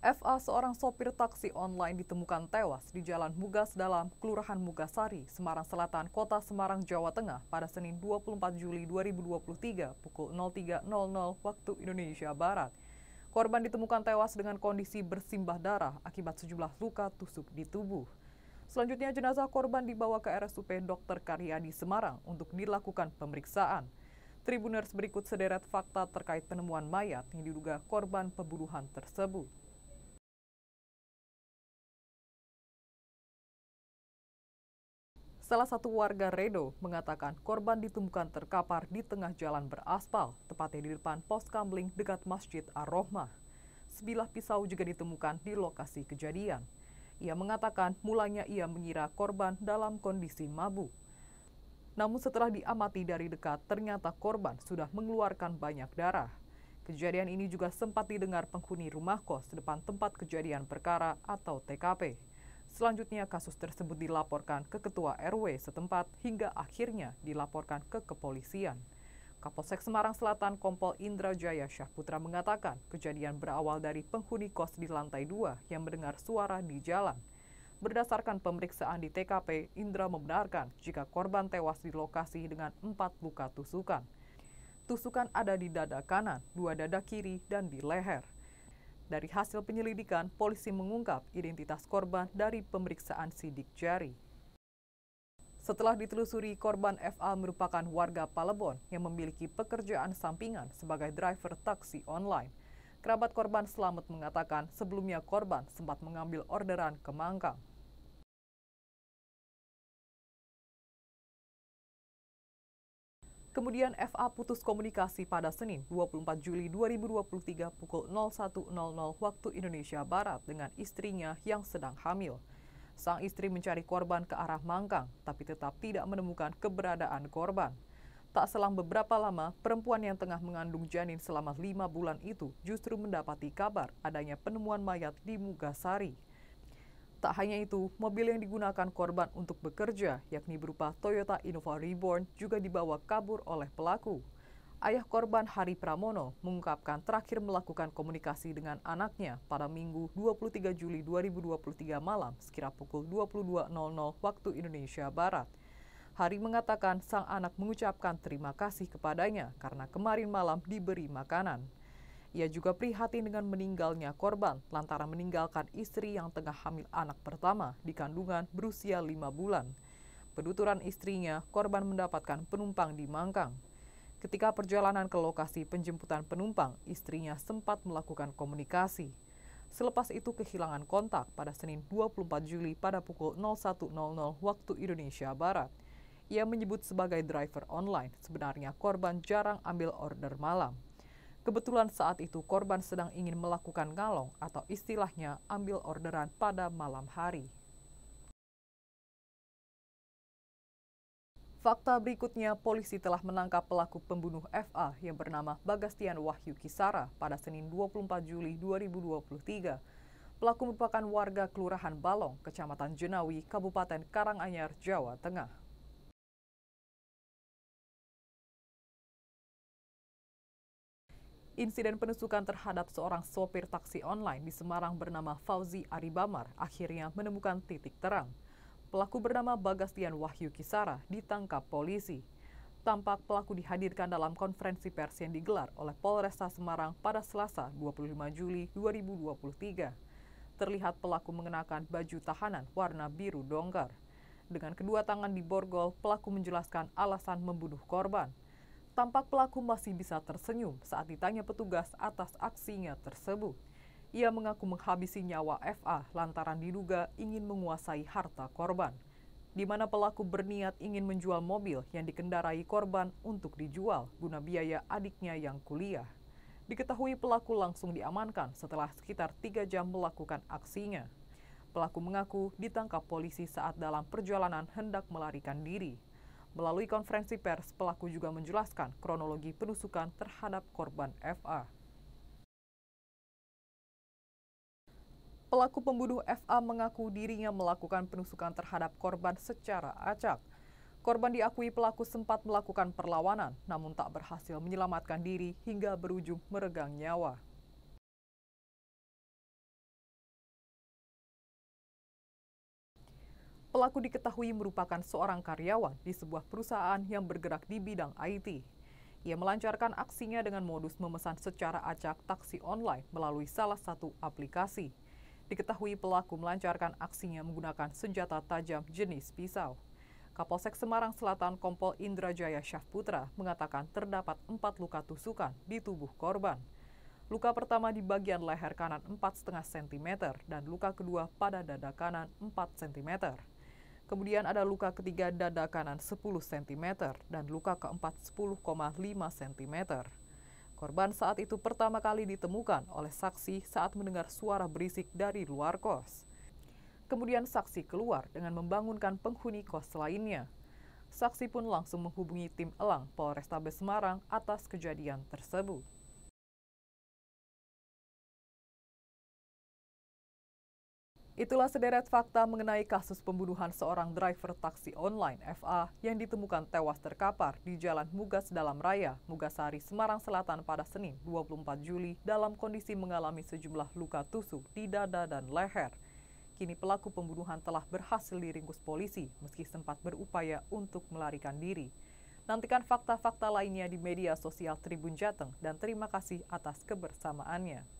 FA seorang sopir taksi online ditemukan tewas di Jalan Mugas Dalam, Kelurahan Mugasari, Semarang Selatan, Kota Semarang, Jawa Tengah pada Senin 24 Juli 2023 pukul 03.00 waktu Indonesia Barat. Korban ditemukan tewas dengan kondisi bersimbah darah akibat sejumlah luka tusuk di tubuh. Selanjutnya jenazah korban dibawa ke RSUP Dr. Karyadi Semarang untuk dilakukan pemeriksaan. Tribuners berikut sederet fakta terkait penemuan mayat yang diduga korban pembunuhan tersebut. Salah satu warga Redo mengatakan korban ditemukan terkapar di tengah jalan beraspal, tepatnya di depan pos kamling dekat Masjid Ar-Rohmah. Sebilah pisau juga ditemukan di lokasi kejadian. Ia mengatakan mulanya ia mengira korban dalam kondisi mabuk. Namun setelah diamati dari dekat, ternyata korban sudah mengeluarkan banyak darah. Kejadian ini juga sempat didengar penghuni rumah kos depan tempat kejadian perkara atau TKP. Selanjutnya kasus tersebut dilaporkan ke ketua RW setempat hingga akhirnya dilaporkan ke kepolisian. Kapolsek Semarang Selatan Kompol Indra Jaya Syahputra mengatakan kejadian berawal dari penghuni kos di lantai 2 yang mendengar suara di jalan. Berdasarkan pemeriksaan di TKP, Indra membenarkan jika korban tewas di lokasi dengan empat luka tusukan. Tusukan ada di dada kanan, dua dada kiri, dan di leher. Dari hasil penyelidikan, polisi mengungkap identitas korban dari pemeriksaan sidik jari. Setelah ditelusuri, korban FA merupakan warga Palebon yang memiliki pekerjaan sampingan sebagai driver taksi online. Kerabat korban selamat mengatakan sebelumnya korban sempat mengambil orderan ke Mangkang. Kemudian FA putus komunikasi pada Senin 24 Juli 2023 pukul 01.00 waktu Indonesia Barat dengan istrinya yang sedang hamil. Sang istri mencari korban ke arah Mangkang, tapi tetap tidak menemukan keberadaan korban. Tak selang beberapa lama, perempuan yang tengah mengandung janin selama lima bulan itu justru mendapati kabar adanya penemuan mayat di Mugasari, Tak hanya itu, mobil yang digunakan korban untuk bekerja, yakni berupa Toyota Innova Reborn, juga dibawa kabur oleh pelaku. Ayah korban Hari Pramono mengungkapkan terakhir melakukan komunikasi dengan anaknya pada Minggu 23 Juli 2023 malam sekira pukul 22.00 waktu Indonesia Barat. Hari mengatakan sang anak mengucapkan terima kasih kepadanya karena kemarin malam diberi makanan. Ia juga prihatin dengan meninggalnya korban lantaran meninggalkan istri yang tengah hamil anak pertama di kandungan berusia lima bulan. Penuturan istrinya, korban mendapatkan penumpang di Mangkang. Ketika perjalanan ke lokasi penjemputan penumpang, istrinya sempat melakukan komunikasi. Selepas itu kehilangan kontak pada Senin 24 Juli pada pukul 01.00 waktu Indonesia Barat. Ia menyebut sebagai driver online, sebenarnya korban jarang ambil order malam. Kebetulan saat itu korban sedang ingin melakukan galong atau istilahnya ambil orderan pada malam hari. Fakta berikutnya, polisi telah menangkap pelaku pembunuh FA yang bernama Bagastian Wahyu Kisara pada Senin 24 Juli 2023. Pelaku merupakan warga Kelurahan Balong, Kecamatan Jenawi, Kabupaten Karanganyar, Jawa Tengah. Insiden penusukan terhadap seorang sopir taksi online di Semarang bernama Fauzi Aribamar akhirnya menemukan titik terang. Pelaku bernama Bagastian Wahyu Kisara ditangkap polisi. Tampak pelaku dihadirkan dalam konferensi pers yang digelar oleh Polresta Semarang pada Selasa 25 Juli 2023. Terlihat pelaku mengenakan baju tahanan warna biru dongker. Dengan kedua tangan di borgol, pelaku menjelaskan alasan membunuh korban tampak pelaku masih bisa tersenyum saat ditanya petugas atas aksinya tersebut. Ia mengaku menghabisi nyawa FA lantaran diduga ingin menguasai harta korban, di mana pelaku berniat ingin menjual mobil yang dikendarai korban untuk dijual guna biaya adiknya yang kuliah. Diketahui pelaku langsung diamankan setelah sekitar tiga jam melakukan aksinya. Pelaku mengaku ditangkap polisi saat dalam perjalanan hendak melarikan diri. Melalui konferensi pers, pelaku juga menjelaskan kronologi penusukan terhadap korban FA. Pelaku pembunuh FA mengaku dirinya melakukan penusukan terhadap korban secara acak. Korban diakui pelaku sempat melakukan perlawanan, namun tak berhasil menyelamatkan diri hingga berujung meregang nyawa. Pelaku diketahui merupakan seorang karyawan di sebuah perusahaan yang bergerak di bidang IT. Ia melancarkan aksinya dengan modus memesan secara acak taksi online melalui salah satu aplikasi. Diketahui pelaku melancarkan aksinya menggunakan senjata tajam jenis pisau. Kapolsek Semarang Selatan Kompol Indrajaya Syahputra mengatakan terdapat empat luka tusukan di tubuh korban. Luka pertama di bagian leher kanan 4,5 cm dan luka kedua pada dada kanan 4 cm. Kemudian ada luka ketiga dada kanan 10 cm dan luka keempat 10,5 cm. Korban saat itu pertama kali ditemukan oleh saksi saat mendengar suara berisik dari luar kos. Kemudian saksi keluar dengan membangunkan penghuni kos lainnya. Saksi pun langsung menghubungi tim Elang Polrestabes Semarang atas kejadian tersebut. Itulah sederet fakta mengenai kasus pembunuhan seorang driver taksi online FA yang ditemukan tewas terkapar di Jalan Mugas Dalam Raya, Mugasari, Semarang Selatan pada Senin 24 Juli dalam kondisi mengalami sejumlah luka tusuk di dada dan leher. Kini pelaku pembunuhan telah berhasil diringkus polisi meski sempat berupaya untuk melarikan diri. Nantikan fakta-fakta lainnya di media sosial Tribun Jateng dan terima kasih atas kebersamaannya.